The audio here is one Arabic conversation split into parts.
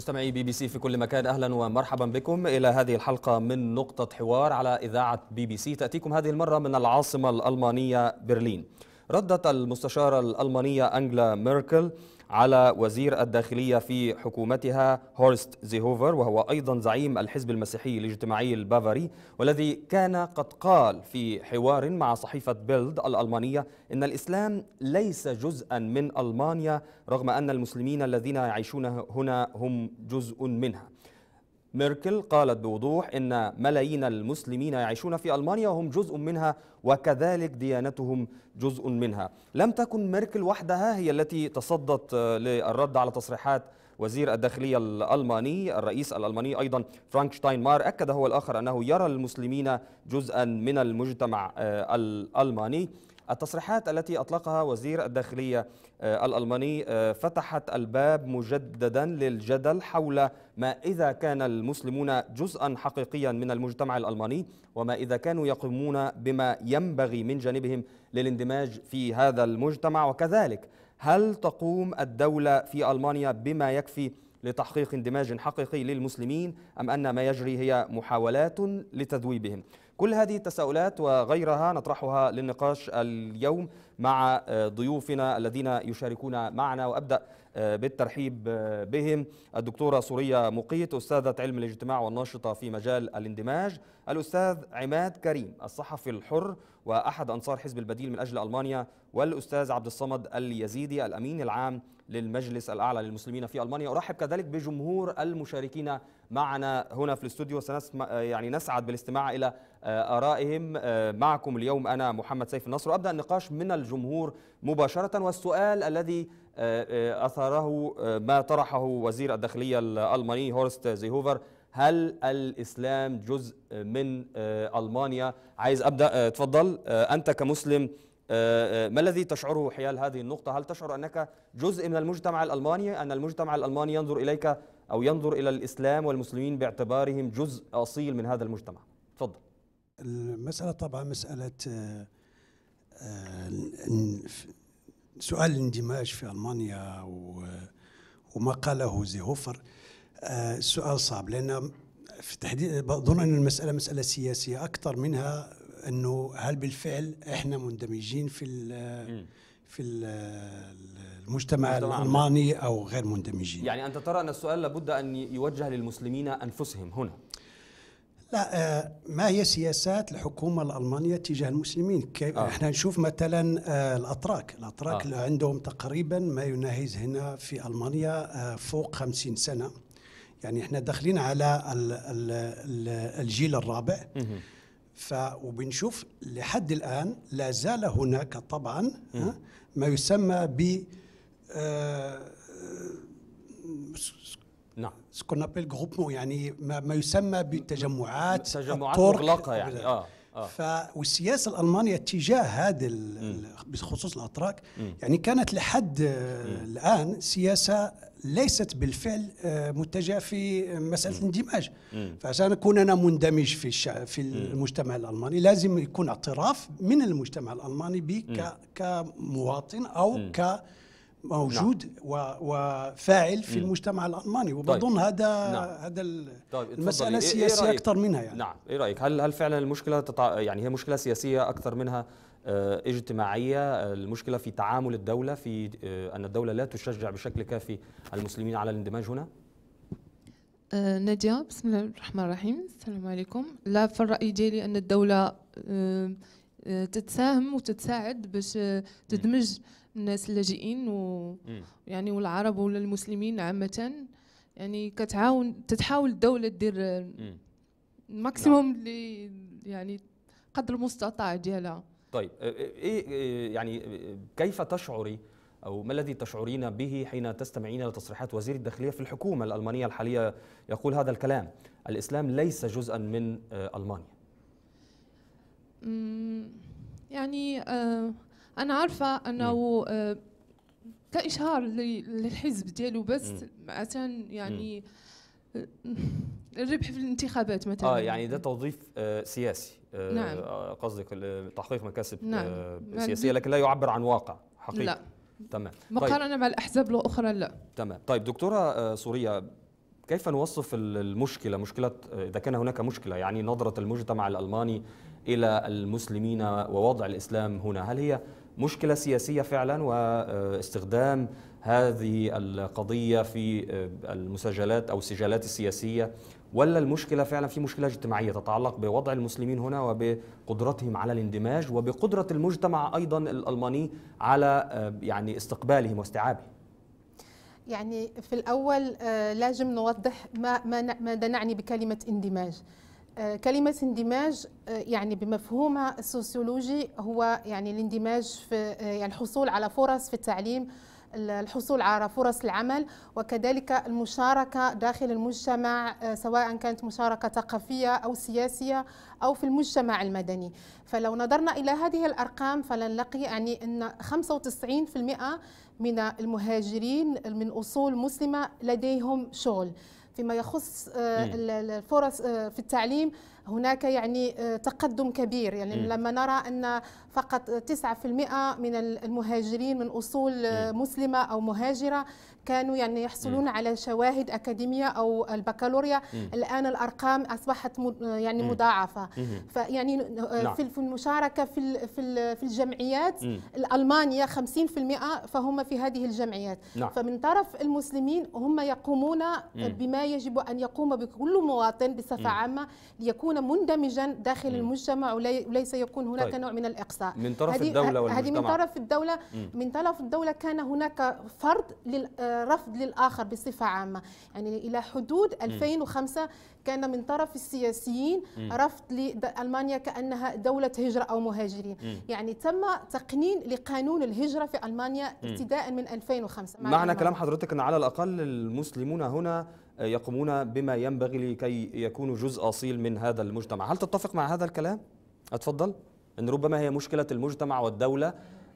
مستمعي بي بي سي في كل مكان اهلا ومرحبا بكم الى هذه الحلقه من نقطه حوار على اذاعه بي بي سي تاتيكم هذه المره من العاصمه الالمانيه برلين ردت المستشاره الالمانيه انجلا ميركل على وزير الداخلية في حكومتها هورست زيهوفر وهو أيضا زعيم الحزب المسيحي الاجتماعي البافاري والذي كان قد قال في حوار مع صحيفة بيلد الألمانية إن الإسلام ليس جزءا من ألمانيا رغم أن المسلمين الذين يعيشون هنا هم جزء منها ميركل قالت بوضوح إن ملايين المسلمين يعيشون في ألمانيا وهم جزء منها وكذلك ديانتهم جزء منها لم تكن ميركل وحدها هي التي تصدت آه، للرد على تصريحات وزير الداخلية الألماني الرئيس الألماني أيضا فرانك شتاينمار أكد هو الآخر أنه يرى المسلمين جزءا من المجتمع آه، الألماني التصريحات التي أطلقها وزير الداخلية آه، الألماني آه، فتحت الباب مجددا للجدل حول ما إذا كان المسلمون جزءا حقيقيا من المجتمع الألماني وما إذا كانوا يقومون بما ينبغي من جانبهم للاندماج في هذا المجتمع وكذلك هل تقوم الدولة في ألمانيا بما يكفي لتحقيق اندماج حقيقي للمسلمين أم أن ما يجري هي محاولات لتذويبهم كل هذه التساؤلات وغيرها نطرحها للنقاش اليوم مع آه، ضيوفنا الذين يشاركون معنا وابدا آه، بالترحيب آه، بهم الدكتوره سوريه مقيت استاذه علم الاجتماع والناشطه في مجال الاندماج الاستاذ عماد كريم الصحفي الحر واحد انصار حزب البديل من اجل المانيا والاستاذ عبد الصمد اليزيدي الامين العام للمجلس الأعلى للمسلمين في ألمانيا أرحب كذلك بجمهور المشاركين معنا هنا في الاستوديو سنسمع يعني نسعد بالاستماع إلى آه، آرائهم آه، معكم اليوم أنا محمد سيف النصر وأبدأ النقاش من الجمهور مباشرة والسؤال الذي آه، أثاره ما طرحه وزير الداخلية الألماني هورست زيهوفر هل الإسلام جزء من ألمانيا عايز أبدأ تفضل أنت كمسلم آه، آه، ما الذي تشعره حيال هذه النقطة؟ هل تشعر أنك جزء من المجتمع الألماني؟ أن المجتمع الألماني ينظر إليك أو ينظر إلى الإسلام والمسلمين باعتبارهم جزء أصيل من هذا المجتمع تفضل المسألة طبعا مسألة آه، سؤال الاندماج في ألمانيا وما قاله زيهوفر سؤال صعب لأن في تحديد أظن أن المسألة مسألة سياسية أكثر منها انه هل بالفعل احنا مندمجين في ال في ال المجتمع الالماني او غير مندمجين يعني انت ترى ان السؤال لابد ان يوجه للمسلمين انفسهم هنا لا آه، ما هي سياسات الحكومة الألمانية تجاه المسلمين كيف آه. احنا نشوف مثلا آه، الأتراك الأتراك آه. عندهم تقريبا ما يناهز هنا في ألمانيا آه، فوق خمسين سنة يعني احنا داخلين على الجيل الرابع ف وبنشوف لحد الان لا زال هناك طبعا ما يسمى ب آه، نعم سكون ابل جروبمون يعني ما, يسمى بالتجمعات تجمعات مغلقه يعني آه،, اه ف والسياسه الالمانيه تجاه هذا بخصوص الاتراك يعني كانت لحد الان سياسه ليست بالفعل آه، متجهه في مساله الاندماج فعشان اكون انا مندمج في في المجتمع الالماني لازم يكون اعتراف من المجتمع الالماني بي كمواطن او ك موجود نعم. و... وفاعل في مم. المجتمع الالماني طيب. وبظن طيب. هذا نعم. هذا طيب المساله سياسيه إيه, إيه اكثر منها يعني نعم ايه رايك هل هل فعلا المشكله تطع... يعني هي مشكله سياسيه اكثر منها آه، اجتماعيه آه، المشكله في تعامل الدوله في آه، ان الدوله لا تشجع بشكل كافي المسلمين على الاندماج هنا نادية بسم الله الرحمن الرحيم السلام عليكم لا في الرأي ديالي أن الدولة تتساهم وتتساعد باش تدمج الناس اللاجئين ويعني والعرب ولا المسلمين عامة يعني كتعاون تتحاول الدولة دير الماكسيموم اللي يعني قدر المستطاع ديالها طيب آه، آه، ايه آه، يعني كيف تشعري أو ما الذي تشعرين به حين تستمعين لتصريحات وزير الداخلية في الحكومة الألمانية الحالية يقول هذا الكلام الإسلام ليس جزءا من ألمانيا يعني أنا عارفة أنه كإشهار للحزب ديالو بس عشان يعني الربح في الانتخابات مثلا اه يعني ده توظيف سياسي نعم. آه، آه، قصدك تحقيق مكاسب نعم. آه، سياسيه لكن لا يعبر عن واقع حقيقي لا تمام طيب. مقارنه طيب. مع الاحزاب الاخرى لا تمام طيب دكتوره سوريا كيف نوصف المشكله مشكله اذا كان هناك مشكله يعني نظره المجتمع الالماني الى المسلمين ووضع الاسلام هنا هل هي مشكله سياسيه فعلا واستخدام هذه القضيه في المسجلات او السجالات السياسيه ولا المشكله فعلا في مشكله اجتماعيه تتعلق بوضع المسلمين هنا وبقدرتهم على الاندماج وبقدره المجتمع ايضا الالماني على آه، يعني استقبالهم واستيعابهم يعني في الاول آه، لازم نوضح ما ماذا نعني بكلمه اندماج آه، كلمة اندماج يعني بمفهومها السوسيولوجي هو يعني الاندماج في يعني الحصول على فرص في التعليم الحصول على فرص العمل وكذلك المشاركة داخل المجتمع آه، سواء كانت مشاركة ثقافية أو سياسية أو في المجتمع المدني فلو نظرنا إلى هذه الأرقام فلنلقي يعني أن 95% من المهاجرين من أصول مسلمة لديهم شغل فيما يخص آه، الفرص آه، في التعليم هناك يعني آه، تقدم كبير يعني م. لما نرى أن فقط 9% من المهاجرين من أصول آه، م. مسلمة أو مهاجرة كانوا يعني يحصلون م. على شواهد أكاديمية أو البكالوريا م. الآن الأرقام أصبحت آه، يعني مضاعفة فيعني نعم. في المشاركة في في الجمعيات م. ألمانيا 50% فهم في هذه الجمعيات نعم. فمن طرف المسلمين هم يقومون م. بما يجب أن يقوم بكل مواطن بصفة م. عامة ليكون مندمجا داخل مم. المجتمع وليس يكون هناك طيب. نوع من الاقصاء من طرف الدوله والمجتمع هذه من طرف الدوله مم. من طرف الدوله كان هناك فرض آه، رفض للاخر بصفه عامه يعني الى حدود 2005 كان من طرف السياسيين رفض لالمانيا كانها دوله هجره او مهاجرين مم. يعني تم تقنين لقانون الهجره في المانيا ابتداء من 2005 معنى كلام حضرتك ان على الاقل المسلمون هنا يقومون بما ينبغي لكي يكونوا جزء أصيل من هذا المجتمع هل تتفق مع هذا الكلام؟ أتفضل أن ربما هي مشكلة المجتمع والدولة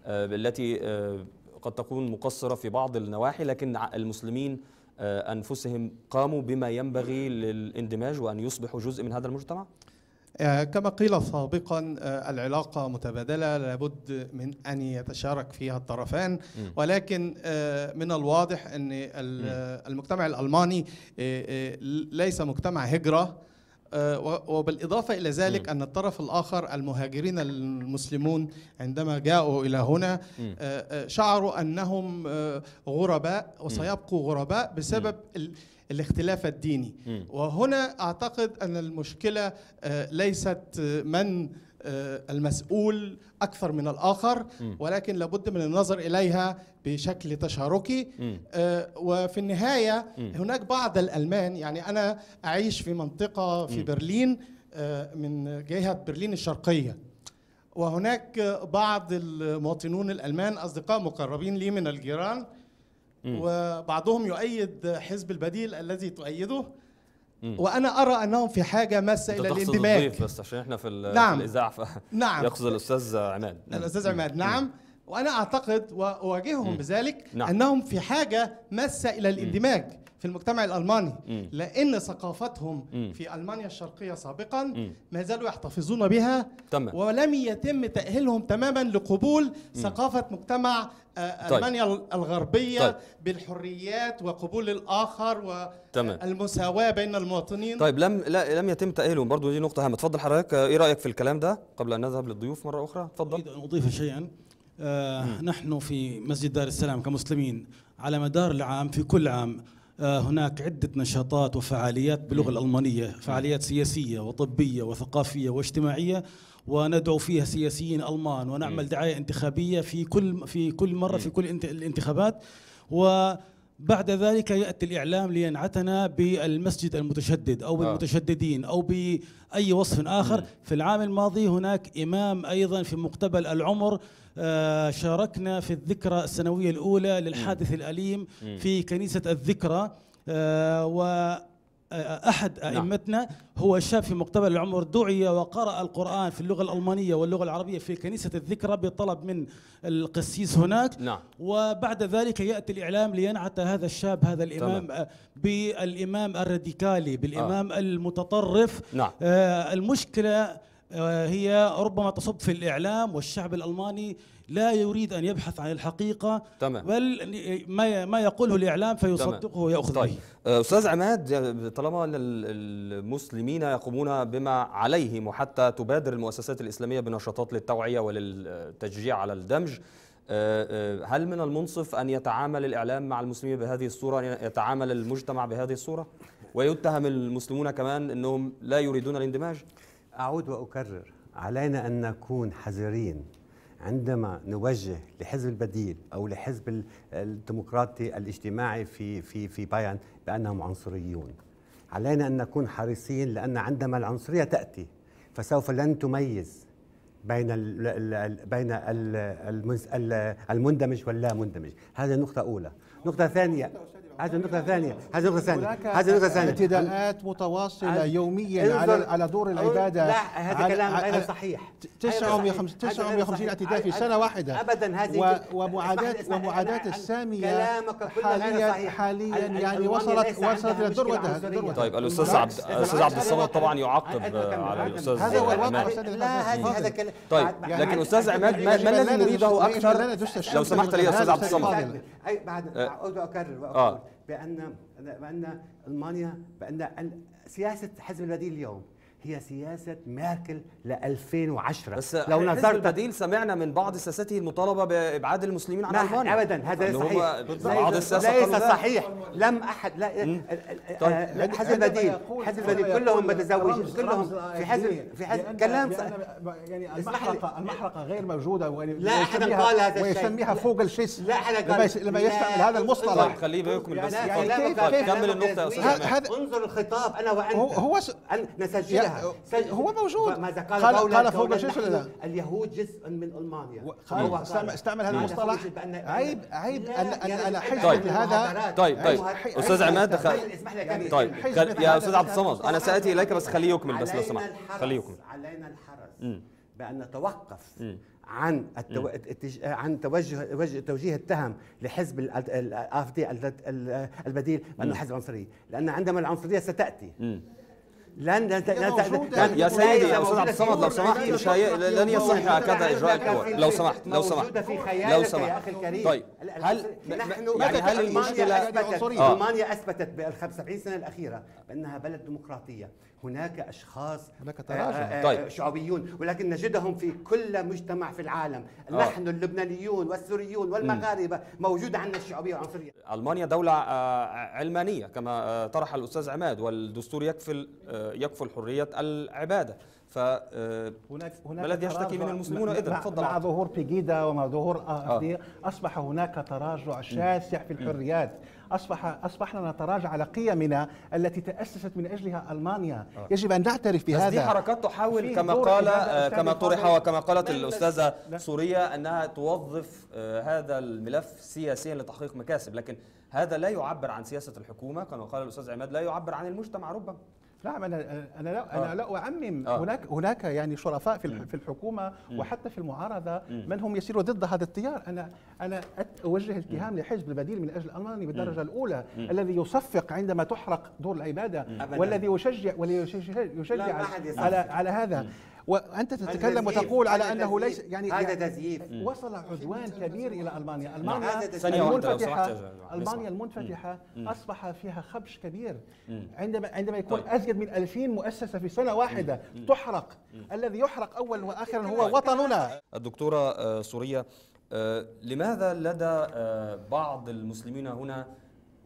آه، التي آه، قد تكون مقصرة في بعض النواحي لكن المسلمين آه، أنفسهم قاموا بما ينبغي للاندماج وأن يصبحوا جزء من هذا المجتمع؟ آه، كما قيل سابقا آه، العلاقه متبادله لابد من ان يتشارك فيها الطرفان ولكن آه، من الواضح ان المجتمع الالماني ليس مجتمع هجره وبالإضافة إلى ذلك أن الطرف الآخر المهاجرين المسلمون عندما جاءوا إلى هنا شعروا أنهم غرباء وسيبقوا غرباء بسبب الاختلاف الديني وهنا اعتقد ان المشكله آه، ليست آه، من آه، المسؤول اكثر من الاخر ولكن لابد من النظر اليها بشكل تشاركي وفي النهايه هناك بعض الالمان يعني انا اعيش في منطقه في برلين من جهه برلين الشرقيه وهناك بعض المواطنون الالمان اصدقاء مقربين لي من الجيران وبعضهم يؤيد حزب البديل الذي تؤيده وانا ارى انهم في حاجه ماسه الى الاندماج بس عشان احنا في نعم. الاذاعه نعم يقصد الاستاذ عماد نعم. نعم. الاستاذ عماد نعم وانا اعتقد واواجههم بذلك نعم. انهم في حاجه ماسه الى الاندماج في المجتمع الالماني م. لان ثقافتهم م. في المانيا الشرقيه سابقا م. ما زالوا يحتفظون بها تمام. ولم يتم تاهيلهم تماما لقبول م. ثقافه مجتمع آه، طيب. المانيا الغربيه طيب. بالحريات وقبول الاخر والمساواه بين المواطنين طيب لم لا لم يتم تاهيلهم برضه دي نقطه هامه تفضل حضرتك آه، ايه رايك في الكلام ده قبل ان نذهب للضيوف مره اخرى تفضل اريد ان اضيف شيئا آه نحن في مسجد دار السلام كمسلمين على مدار العام في كل عام آه، هناك عدة نشاطات وفعاليات باللغة الألمانية فعاليات سياسية وطبية وثقافية واجتماعية وندعو فيها سياسيين ألمان ونعمل دعاية انتخابية في كل في كل مرة في كل الانتخابات و بعد ذلك ياتي الاعلام لينعتنا بالمسجد المتشدد او آه. بالمتشددين او باي وصف اخر في العام الماضي هناك امام ايضا في مقتبل العمر آه، شاركنا في الذكرى السنويه الاولى للحادث الاليم في كنيسه الذكرى آه، و أحد نعم. أئمتنا هو شاب في مقتبل العمر دعي وقرأ القرآن في اللغة الألمانية واللغة العربية في كنيسة الذكرى بطلب من القسيس هناك نعم. وبعد ذلك يأتي الإعلام لينعت هذا الشاب هذا الإمام طبعا. آه، بالإمام الراديكالي بالإمام آه. المتطرف نعم. آه المشكلة آه، هي ربما تصب في الإعلام والشعب الألماني لا يريد أن يبحث عن الحقيقة تمام. بل ما ما يقوله الإعلام فيصدقه ويأخذ طيب. به آه، أستاذ عماد طالما المسلمين يقومون بما عليهم وحتى تبادر المؤسسات الإسلامية بنشاطات للتوعية وللتشجيع على الدمج آه، آه، هل من المنصف أن يتعامل الإعلام مع المسلمين بهذه الصورة أن يتعامل المجتمع بهذه الصورة ويتهم المسلمون كمان أنهم لا يريدون الاندماج أعود وأكرر علينا أن نكون حذرين عندما نوجه لحزب البديل او لحزب الديمقراطي الاجتماعي في في في بايرن بانهم عنصريون علينا ان نكون حريصين لان عندما العنصريه تاتي فسوف لن تميز بين بين المندمج واللا مندمج هذه نقطه اولى نقطه ثانيه هذه نقطة ثانية هذه نقطة ثانية هذه نقطة ثانية اعتداءات متواصلة يوميا على على دور العبادة لا هذا كلام غير صحيح 950 اعتداء في سنة واحدة ابدا هذه ومعاداة ومعاداة السامية كلامك حاليا حاليا يعني وصلت وصلت الى ذروتها طيب الاستاذ عبد الاستاذ عبد الصمد طبعا يعقب على الاستاذ هذا هو الواقع لا هذا كلام طيب لكن استاذ عماد ما الذي نريده اكثر لو سمحت لي يا استاذ عبد الصمد بعد اعود واكرر بان بان المانيا بان سياسه حزب البديل اليوم هي سياسة ميركل ل 2010 بس لو نظرت البديل سمعنا من بعض سياسته المطالبة بإبعاد المسلمين عن ألمانيا أبدا هذا ليس صحيح بعض ليس صحيح لم أحد لا طيب حزب البديل حزب البديل كلهم متزوجين كلهم في حزب في حزب كلام يعني المحرقة المحرقة غير موجودة لا أحد قال هذا الشيء ويسميها فوق الشيس لا أحد قال لما يستعمل هذا المصطلح طيب، خليه بيكمل يعني بس طيب، كمل النقطة يا أستاذ انظر الخطاب أنا وأنت هو نسجلها هو موجود ماذا قال قال, قال فوق شو لا؟ اليهود جزء من المانيا هو طيب، استعمل هذا المصطلح عيب عيب انا حزب هذا طيب طيب استاذ عماد طيب، دخل طيب، اسمح لي طيب يا استاذ عبد الصمد انا ساتي اليك بس خليه يكمل بس لو سمحت خليه يكمل علينا الحرص بان نتوقف عن التو... التج... عن توجه وجه... توجيه التهم لحزب دي البديل بانه حزب عنصري لان عندما العنصريه ستاتي م. لن لن لن يا سيدي يا استاذ عبد الصمد لو سمحت مش هي... لن يصح هكذا اجراء الكوره لو سمحت لو سمحت لو سمحت طيب هل يعني هل المشكله آه، المانيا اثبتت بال 75 سنه الاخيره بانها بلد ديمقراطيه هناك اشخاص هناك آه، تراجع آه، طيب. شعوبيون ولكن نجدهم في كل مجتمع في العالم نحن اللبنانيون والسوريون والمغاربه موجوده عندنا الشعوبيه والعنصريه المانيا دوله علمانيه كما طرح الاستاذ عماد والدستور يكفل يكفل حريه العباده ف آه، هناك هناك الذي يشتكي من المسلمون اذا تفضل مع ظهور بيجيدا ومع ظهور آه. آه. اصبح هناك تراجع شاسع في الحريات اصبح اصبحنا نتراجع على قيمنا التي تاسست من اجلها المانيا آه. يجب ان نعترف بهذا هذه حركات تحاول كما قال كما طرح وكما قالت الاستاذه سوريا انها توظف آه، هذا الملف سياسيا لتحقيق مكاسب لكن هذا لا يعبر عن سياسه الحكومه كما قال الاستاذ عماد لا يعبر عن المجتمع ربما نعم انا انا لا انا آه. لا اعمم آه. هناك هناك يعني شرفاء في في الحكومه وحتى في المعارضه من هم يسيروا ضد هذا التيار انا انا اوجه اتهام لحزب البديل من اجل الالماني بالدرجه الاولى الذي يصفق عندما تحرق دور العباده والذي يشجع والذي يشجع, يشجع على, على هذا وانت تتكلم وتقول على انه ليس يعني هذا يعني تزييف يعني وصل عدوان كبير الى المانيا المانيا المنفتحه المانيا المنفتحه اصبح فيها خبش كبير عندما عندما يكون طيب. ازيد من 2000 مؤسسه في سنه واحده تحرق الذي يحرق اولا واخرا هو وطننا الدكتوره آه، سوريا آه، لماذا لدى آه، بعض المسلمين هنا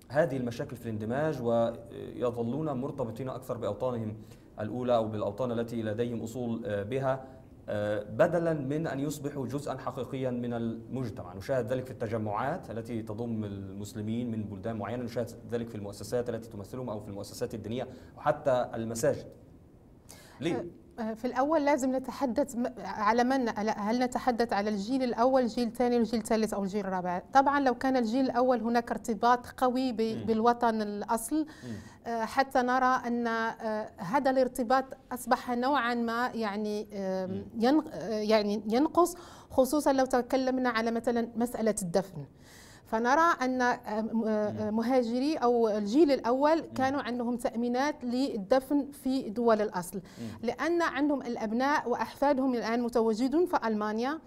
هذه المشاكل في الاندماج ويظلون مرتبطين اكثر باوطانهم الأولى أو بالأوطان التي لديهم أصول آه، بها آه، بدلا من أن يصبحوا جزءا حقيقيا من المجتمع نشاهد ذلك في التجمعات التي تضم المسلمين من بلدان معينة نشاهد ذلك في المؤسسات التي تمثلهم أو في المؤسسات الدينية وحتى المساجد ليه؟ آه، آه، في الأول لازم نتحدث على من هل نتحدث على الجيل الأول الجيل الثاني الجيل الثالث أو الجيل الرابع طبعا لو كان الجيل الأول هناك ارتباط قوي بالوطن الأصل آه، حتى نرى أن آه، هذا الارتباط أصبح نوعا ما يعني يعني ينقص خصوصا لو تكلمنا على مثلا مسألة الدفن فنرى أن آه، آه، مهاجري أو الجيل الأول كانوا عندهم تأمينات للدفن في دول الأصل لأن عندهم الأبناء وأحفادهم الآن متواجدون في ألمانيا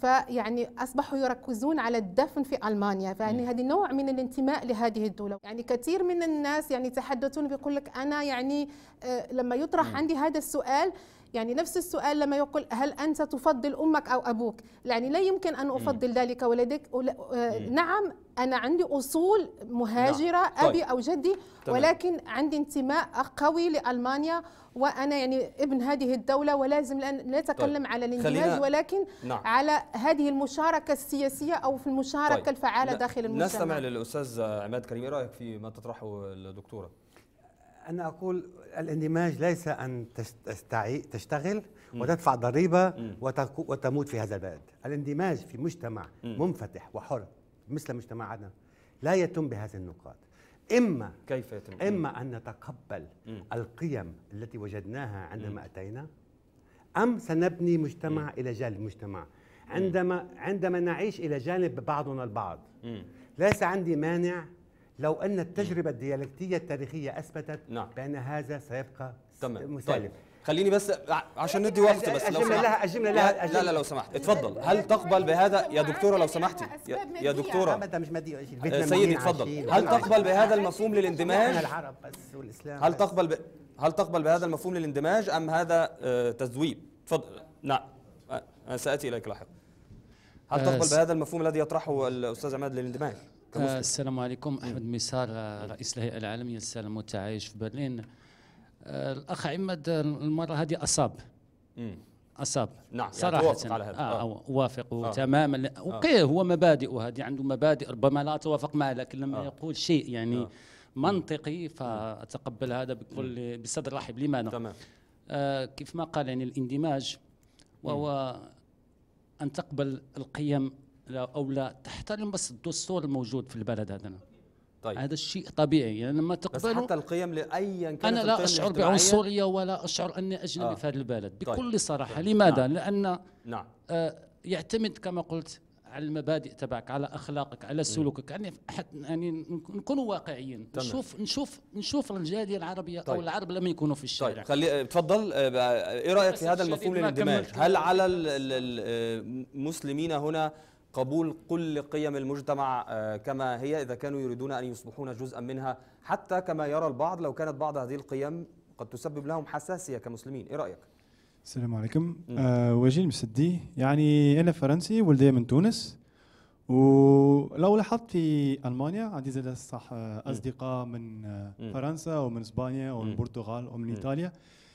فيعني أصبحوا يركزون على الدفن في ألمانيا فيعني هذه نوع من الانتماء لهذه الدولة يعني كثير من الناس يعني يتحدثون بيقول لك أنا يعني آه، لما يطرح عندي هذا السؤال يعني نفس السؤال لما يقول هل أنت تفضل أمك أو أبوك يعني لا يمكن أن أفضل ذلك ولدك آه، نعم أنا عندي أصول مهاجرة نعم. أبي طيب. أو جدي ولكن عندي انتماء قوي لألمانيا وأنا يعني ابن هذه الدولة ولازم لا نتكلم طيب. على الانجاز ولكن نعم. على هذه المشاركة السياسية أو في المشاركة طيب. الفعالة داخل المجتمع نستمع للأستاذ عماد كريم إيه رأيك في ما تطرحه الدكتورة أنا أقول الاندماج ليس أن تشتغل وتدفع ضريبة وتموت في هذا البلد الاندماج في مجتمع منفتح وحر مثل مجتمعنا لا يتم بهذه النقاط إما كيف يتم؟ إما أن نتقبل القيم التي وجدناها عندما أتينا أم سنبني مجتمع إلى جانب مجتمع عندما عندما نعيش إلى جانب بعضنا البعض ليس عندي مانع لو أن التجربة الديالكتية التاريخية أثبتت نعم. بأن هذا سيبقى تمام. مسالم طيب. خليني بس عشان ندي وقت بس لو سمحت لها اجمل لها أجمل لا لا لو سمحت اتفضل هل تقبل بهذا يا دكتوره لو سمحتي يا دكتوره مش مادية سيدي اتفضل هل تقبل بهذا المفهوم للاندماج العرب بس والاسلام هل تقبل ب... هل تقبل بهذا المفهوم للاندماج ام هذا تذويب تفضل نعم ساتي اليك لاحقا هل تقبل بهذا المفهوم الذي يطرحه الاستاذ عماد للاندماج السلام عليكم احمد ميسار رئيس الهيئه العالميه للسلام والتعايش في برلين الاخ آه، عماد المره هذه اصاب اصاب نعم يعني صراحه يعني على هذا. آه آه. اوافقه آه. تماما آه. اوكي آه. هو مبادئ هذه عنده مبادئ ربما لا اتوافق معه لكن لما آه. يقول شيء يعني آه. منطقي فاتقبل هذا بكل بصدر رحب لماذا؟ تمام آه كيف ما قال يعني الاندماج وهو ان تقبل القيم لا او لا تحترم بس الدستور الموجود في البلد هذا طيب هذا الشيء طبيعي يعني ما تقبله بس حتى القيم لايا كانت انا لا اشعر بعنصريه ولا اشعر اني اجنبي آه. في هذا البلد طيب. بكل طيب. صراحه طيب. لماذا؟ نعم. لان نعم. آه يعتمد كما قلت على المبادئ تبعك على اخلاقك على سلوكك يعني يعني نكون واقعيين تمام. نشوف نشوف نشوف الجاليه العربيه طيب. او العرب لما يكونوا في الشارع طيب خلي تفضل آه، ايه رايك في هذا المفهوم للاندماج هل على المسلمين آه، هنا قبول كل قيم المجتمع آه، كما هي إذا كانوا يريدون أن يصبحون جزءا منها حتى كما يرى البعض لو كانت بعض هذه القيم قد تسبب لهم حساسية كمسلمين إيه رأيك؟ السلام عليكم آه وجيل مسدي يعني أنا فرنسي ولدي من تونس ولو لاحظت في المانيا عندي زاد صح اصدقاء من آه، فرنسا ومن اسبانيا ومن البرتغال ومن ايطاليا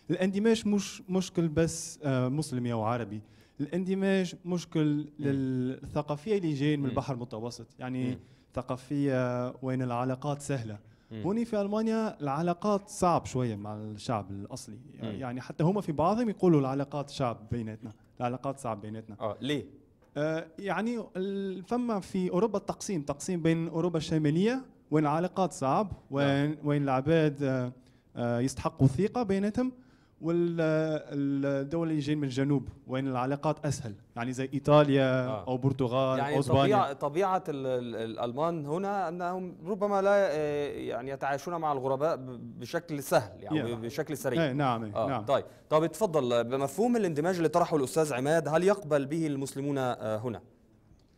الاندماج مش مشكل بس آه، مسلمي او عربي الاندماج مشكل للثقافيه اللي جايين من البحر المتوسط يعني ثقافيه وين العلاقات سهله هوني في المانيا العلاقات صعب شويه مع الشعب الاصلي يعني حتى هما في بعضهم يقولوا العلاقات شعب بيناتنا العلاقات صعب بيناتنا اه ليه آه يعني فما في اوروبا التقسيم تقسيم بين اوروبا الشماليه وين العلاقات صعب نعم. وين وين العباد آه, آه، يستحقوا ثقه بيناتهم والدول اللي جايين من الجنوب وين العلاقات اسهل يعني زي ايطاليا آه. او برتغال يعني او اسبانيا طبيعه, طبيعة الالمان هنا انهم ربما لا آه، يعني يتعايشون مع الغرباء بشكل سهل يعني yeah. بشكل سريع yeah. إيه، نعم إيه، آه. نعم طيب طب اتفضل بمفهوم الاندماج اللي طرحه الاستاذ عماد هل يقبل به المسلمون آه، هنا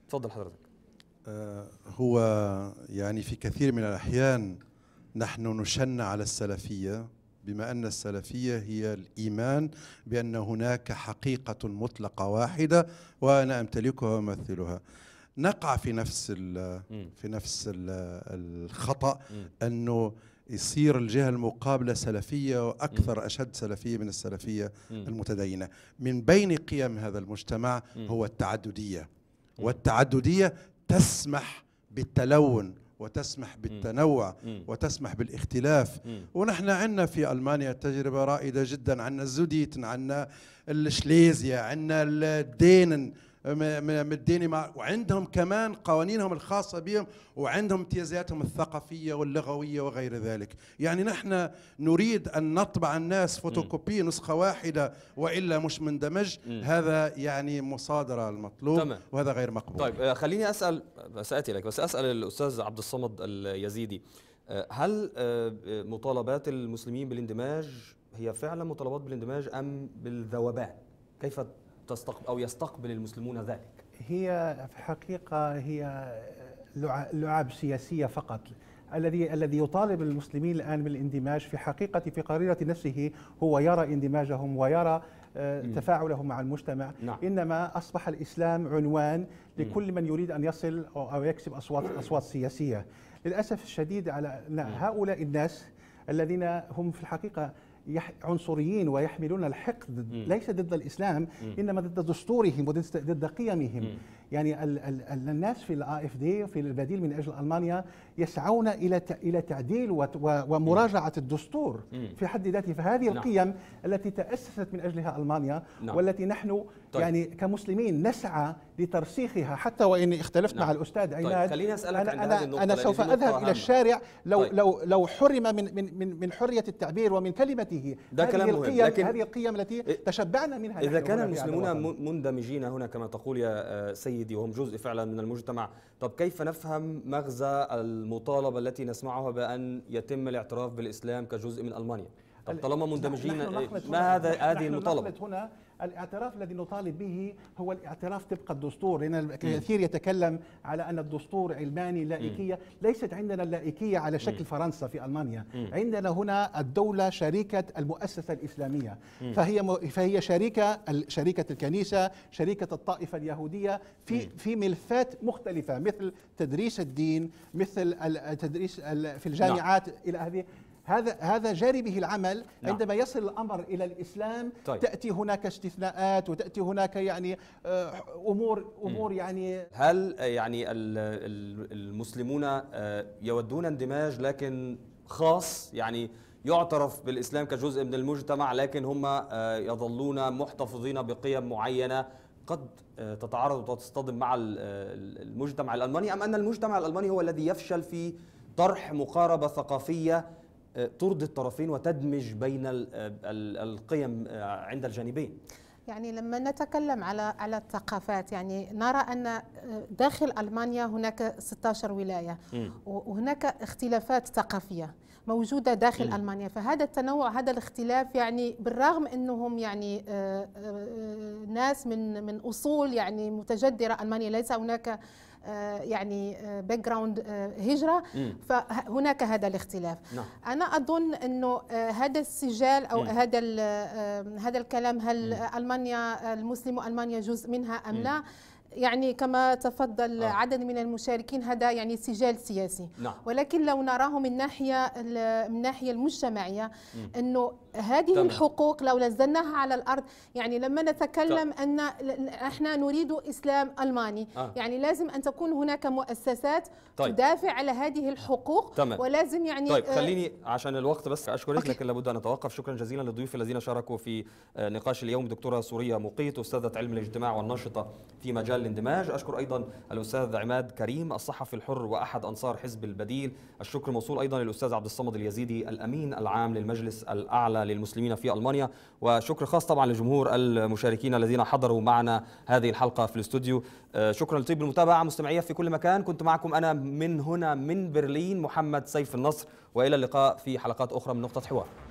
تفضل حضرتك آه، هو يعني في كثير من الاحيان نحن نشن على السلفيه بما أن السلفية هي الإيمان بأن هناك حقيقة مطلقة واحدة وأنا أمتلكها وأمثلها نقع في نفس ال في نفس الخطأ أنه يصير الجهة المقابلة سلفية وأكثر أشد سلفية من السلفية المتدينة من بين قيم هذا المجتمع هو التعددية والتعددية تسمح بالتلون وتسمح بالتنوع مم. وتسمح بالاختلاف مم. ونحن عندنا في المانيا تجربه رائده جدا عندنا الزوديت عندنا الشليزيا عندنا الدينن مديني مع وعندهم كمان قوانينهم الخاصة بهم وعندهم امتيازاتهم الثقافية واللغوية وغير ذلك يعني نحن نريد أن نطبع الناس فوتوكوبي نسخة واحدة وإلا مش مندمج هذا يعني مصادرة المطلوب تمام. وهذا غير مقبول طيب آه، خليني أسأل آه، سأتي لك بس أسأل الأستاذ عبد الصمد اليزيدي آه، هل مطالبات المسلمين بالاندماج هي فعلا مطالبات بالاندماج أم بالذوبان كيف تستقبل أو يستقبل المسلمون ذلك هي في الحقيقة هي لعاب سياسية فقط الذي الذي يطالب المسلمين الان بالاندماج في حقيقه في قريره نفسه هو يرى اندماجهم ويرى آه، تفاعلهم مع المجتمع نعم. انما اصبح الاسلام عنوان لكل من يريد ان يصل او يكسب اصوات اصوات سياسيه للاسف الشديد على نعم، هؤلاء الناس الذين هم في الحقيقه عنصريين ويحملون الحقد ليس ضد الإسلام إنما ضد دستورهم وضد قيمهم يعني ال الناس في الاي اف دي في البديل من اجل المانيا يسعون الى الى تعديل ومراجعه الدستور في حد ذاته فهذه نعم. القيم التي تاسست من اجلها المانيا نعم. والتي نحن طيب. يعني كمسلمين نسعى لترسيخها حتى وان اختلفت نعم. مع الاستاذ عماد طيب. خليني اسالك انا عن هذه النقطة انا سوف اذهب الى الشارع لو طيب. لو لو حرم من من من, من حريه التعبير ومن كلمته ده هذه كلام القيم لكن هذه القيم التي تشبعنا منها اذا كان المسلمون مندمجين هنا كما تقول يا آه، سيد التقليدي وهم جزء فعلا من المجتمع طب كيف نفهم مغزى المطالبة التي نسمعها بأن يتم الاعتراف بالإسلام كجزء من ألمانيا طب طالما مندمجين ما هذا هذه المطالبة هنا الاعتراف الذي نطالب به هو الاعتراف طبق الدستور لان الكثير يتكلم على أن الدستور علماني لائكية ليست عندنا اللائكية على شكل فرنسا في ألمانيا عندنا هنا الدولة شريكة المؤسسة الإسلامية فهي فهي شريكة شريكة الكنيسة شريكة الطائفة اليهودية في في ملفات مختلفة مثل تدريس الدين مثل تدريس في الجامعات نعم. إلى هذه هذا هذا جاري به العمل نعم. عندما يصل الامر الى الاسلام طيب. تاتي هناك استثناءات وتاتي هناك يعني آه، امور امور م. يعني هل آه، يعني المسلمون آه، يودون اندماج لكن خاص يعني يعترف بالاسلام كجزء من المجتمع لكن هم يظلون محتفظين بقيم معينه قد تتعارض وتصطدم مع المجتمع الالماني ام ان المجتمع الالماني هو الذي يفشل في طرح مقاربه ثقافيه ترضي الطرفين وتدمج بين القيم آه، عند الجانبين يعني لما نتكلم على على الثقافات يعني نرى ان آه، داخل المانيا هناك 16 ولايه وهناك اختلافات ثقافيه موجوده داخل م. المانيا فهذا التنوع هذا الاختلاف يعني بالرغم انهم يعني آه، ناس من من اصول يعني متجذره المانيا ليس هناك آه، يعني باك آه، جراوند آه، هجره فهناك هذا الاختلاف نعم. انا اظن انه هذا السجال او مم. هذا هذا الكلام هل مم. المانيا المسلم المانيا جزء منها ام مم. لا يعني كما تفضل آه. عدد من المشاركين هذا يعني سجال سياسي نعم. ولكن لو نراه من ناحيه من الناحيه المجتمعيه انه هذه تمام. الحقوق لو نزلناها على الارض يعني لما نتكلم تمام. ان احنا نريد اسلام الماني آه. يعني لازم ان تكون هناك مؤسسات طيب. تدافع على هذه الحقوق تمام. ولازم يعني طيب آه، خليني عشان الوقت بس اشكرك أوكي. لكن لابد ان نتوقف شكرا جزيلا للضيوف الذين شاركوا في آه، نقاش اليوم دكتوره سوريا مقيت استاذه علم الاجتماع والناشطه في مجال الاندماج اشكر ايضا الاستاذ عماد كريم الصحفي الحر واحد انصار حزب البديل الشكر موصول ايضا للاستاذ عبد الصمد اليزيدي الامين العام للمجلس الاعلى للمسلمين في ألمانيا وشكر خاص طبعا لجمهور المشاركين الذين حضروا معنا هذه الحلقة في الاستوديو آه، شكرا لطيب المتابعة مستمعية في كل مكان كنت معكم أنا من هنا من برلين محمد سيف النصر وإلى اللقاء في حلقات أخرى من نقطة حوار